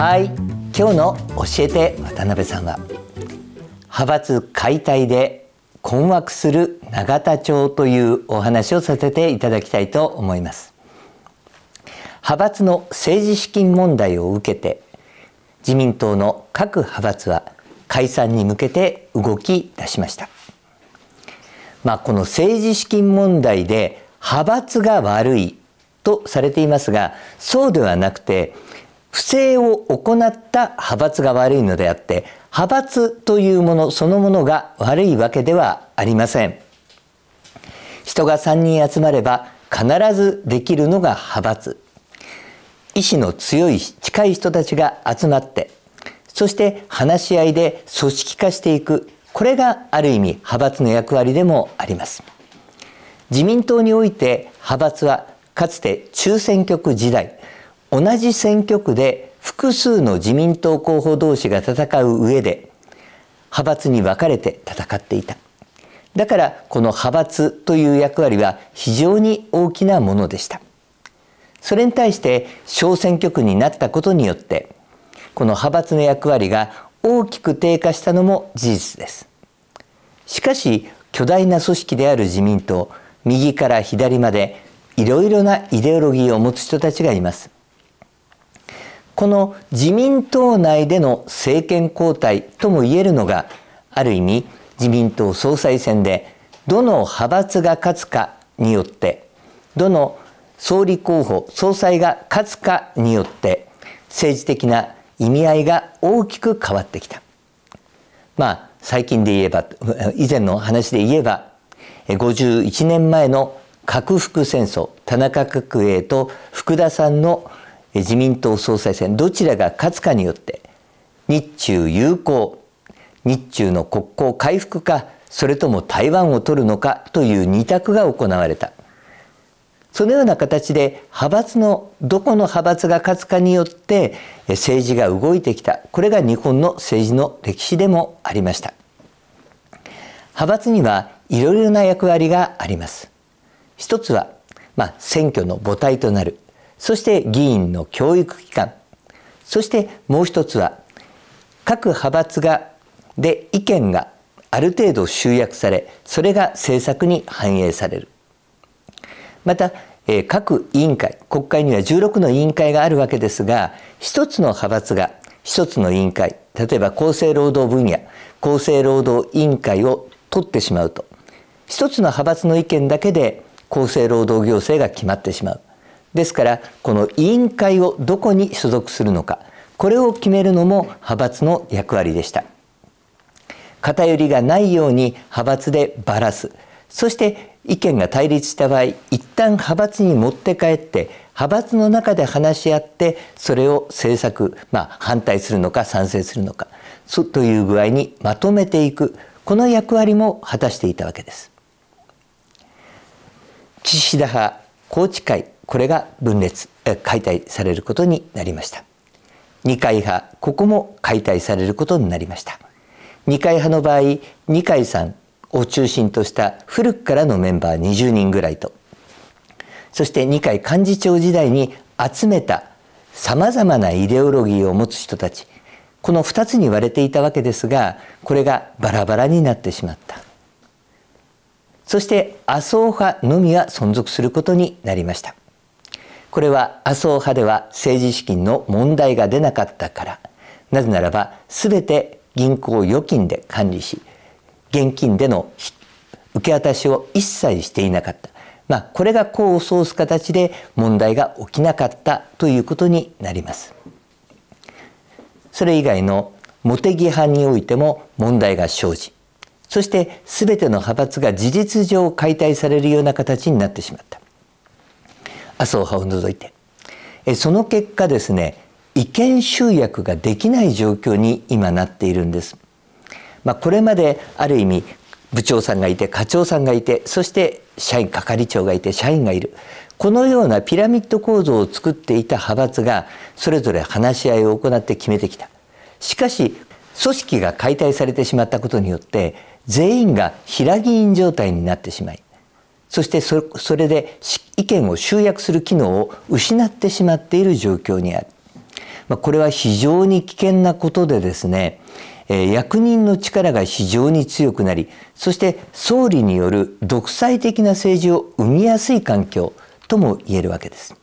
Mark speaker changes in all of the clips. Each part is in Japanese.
Speaker 1: はい今日の「教えて渡辺さんは」派閥解体で困惑する永田町というお話をさせていただきたいと思います派閥の政治資金問題を受けて自民党の各派閥は解散に向けて動き出しましたまあ、この政治資金問題で派閥が悪いとされていますがそうではなくて不正を行った派閥が悪いのであって派閥というものそのものが悪いわけではありません人が3人集まれば必ずできるのが派閥意志の強い近い人たちが集まってそして話し合いで組織化していくこれがある意味派閥の役割でもあります自民党において派閥はかつて中選挙区時代同じ選挙区で複数の自民党候補同士が戦う上で派閥に分かれて戦っていただからこの派閥という役割は非常に大きなものでしたそれに対して小選挙区になったことによってこの派閥の役割が大きく低下したのも事実ですしかし巨大な組織である自民党右から左までいろいろなイデオロギーを持つ人たちがいますこの自民党内での政権交代とも言えるのがある意味自民党総裁選でどの派閥が勝つかによってどの総理候補総裁が勝つかによって政治的な意味合いが大きく変わってきた。まあ最近で言えば以前の話で言えば51年前の核福戦争田中角栄と福田さんの自民党総裁選どちらが勝つかによって日中友好日中の国交回復かそれとも台湾を取るのかという二択が行われたそのような形で派閥のどこの派閥が勝つかによって政治が動いてきたこれが日本の政治の歴史でもありました派閥にはいろいろな役割があります一つは、まあ、選挙の母体となるそして議員の教育機関そしてもう一つは各派閥がで意見がある程度集約されそれが政策に反映されるまた各委員会国会には16の委員会があるわけですが一つの派閥が一つの委員会例えば厚生労働分野厚生労働委員会を取ってしまうと一つの派閥の意見だけで厚生労働行政が決まってしまうですからこの委員会をどこに所属するのかこれを決めるのも派閥の役割でした偏りがないように派閥でばらすそして意見が対立した場合一旦派閥に持って帰って派閥の中で話し合ってそれを政策、まあ、反対するのか賛成するのかという具合にまとめていくこの役割も果たしていたわけです岸田派宏池会これが分裂解体されることになりました二階派ここも解体されることになりました二階派の場合二階さんを中心とした古くからのメンバー20人ぐらいとそして二階幹事長時代に集めたさまざまなイデオロギーを持つ人たちこの2つに割れていたわけですがこれがバラバラになってしまったそして麻生派のみが存続することになりましたこれは麻生派では政治資金の問題が出なかったからなぜならば全て銀行預金で管理し現金での受け渡しを一切していなかった、まあ、これが功を奏す形で問題が起きなかったということになります。それ以外の茂木派においても問題が生じそして全ての派閥が事実上解体されるような形になってしまった。麻生派を除いてその結果ですね意見集約ができない状況に今なっているんです、まあ、これまである意味部長さんがいて課長さんがいてそして社員係長がいて社員がいるこのようなピラミッド構造を作っていた派閥がそれぞれ話し合いを行って決めてきたしかし組織が解体されてしまったことによって全員が平議員状態になってしまいそしてそれで意見を集約する機能を失ってしまっている状況にある。まあ、これは非常に危険なことでですね、えー、役人の力が非常に強くなり、そして総理による独裁的な政治を生みやすい環境とも言えるわけです。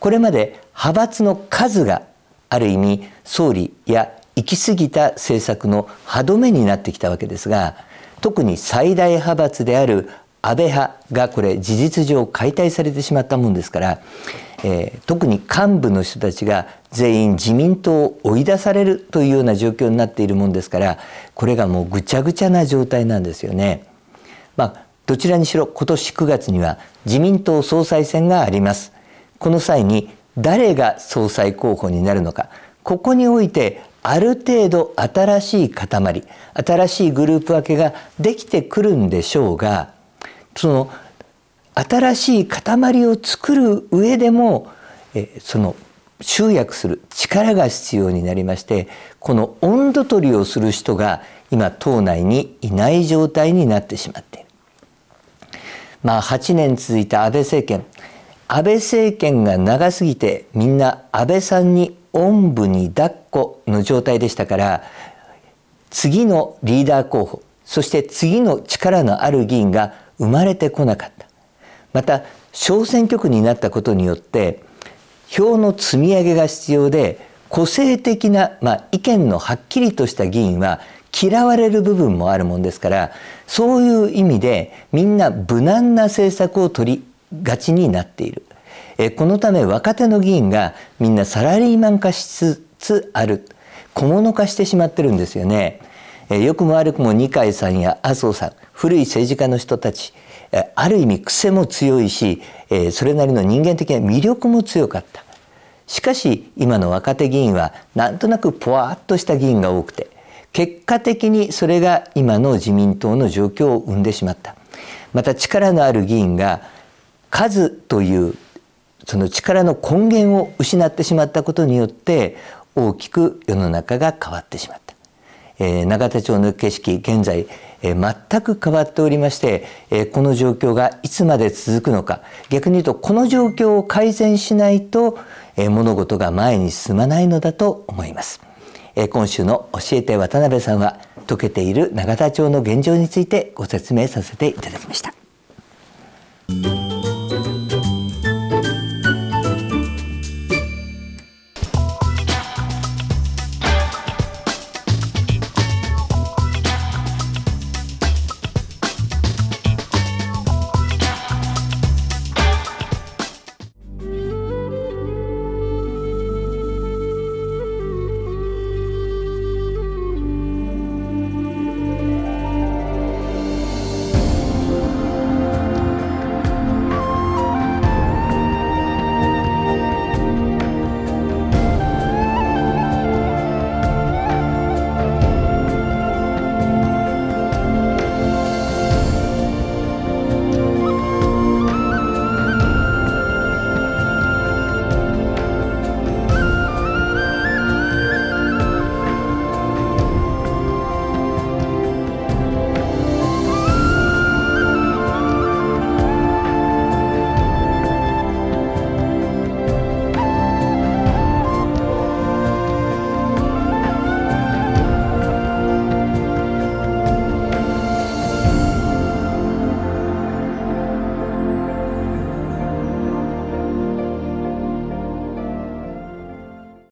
Speaker 1: これまで派閥の数がある意味総理や行き過ぎた政策の歯止めになってきたわけですが特に最大派閥である安倍派がこれ事実上解体されてしまったもんですから、えー、特に幹部の人たちが全員自民党を追い出されるというような状況になっているもんですからこれがもうぐちゃぐちゃな状態なんですよね。まあ、どちらにしろ今年9月には自民党総裁選があります。この際に誰が総裁候補になるのかここにおいてある程度新しい塊新しいグループ分けができてくるんでしょうがその新しい塊を作る上でもえその集約する力が必要になりましてこの温度取りをする人が今党内にいない状態になってしまっている。まあ、8年続いた安倍政権安倍政権が長すぎてみんな安倍さんにおんぶに抱っこの状態でしたから次のリーダー候補そして次の力のある議員が生まれてこなかったまた小選挙区になったことによって票の積み上げが必要で個性的な、まあ、意見のはっきりとした議員は嫌われる部分もあるもんですからそういう意味でみんな無難な政策を取りがちになっているえこのため若手の議員がみんなサラリーマン化しつつある小物化してしまってるんですよねえ良くも悪くも二階さんや麻生さん古い政治家の人たちある意味癖も強いしそれなりの人間的な魅力も強かったしかし今の若手議員はなんとなくワーっとした議員が多くて結果的にそれが今の自民党の状況を生んでしまったまた力のある議員が数というその力の根源を失ってしまったことによって大きく世の中が変わってしまった、えー、永田町の景色現在え全く変わっておりまして、えこの状況がいつまで続くのか逆に言うとこの状況を改善しないと、え物事が前に進まないのだと思います、え今週の「教えて渡辺さんは」解けている永田町の現状についてご説明させていただきました。